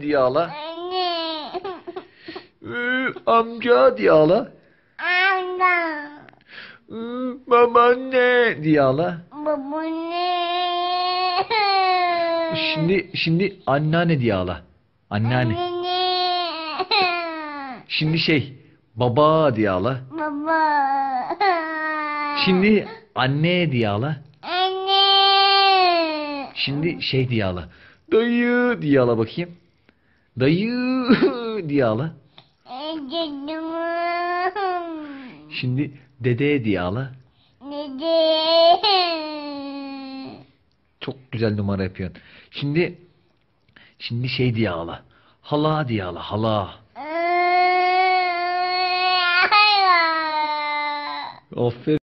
diye ağla. Ee, amca diye ağla. Amca. Ee, babaanne diye ağla. Babaanne. Şimdi şimdi anneanne diye ağla. Anneanne. Anne. Şimdi şey baba diye ağla. Baba. Şimdi anne diye ağla. Anne. Şimdi şey diye ağla. Dayı diye ala bakayım. Dayı diye ala. Şimdi dede diye ala. Dede. Çok güzel numara yapıyorsun. Şimdi şimdi şey diye ala. Hala diye ala. Hala. Aferin.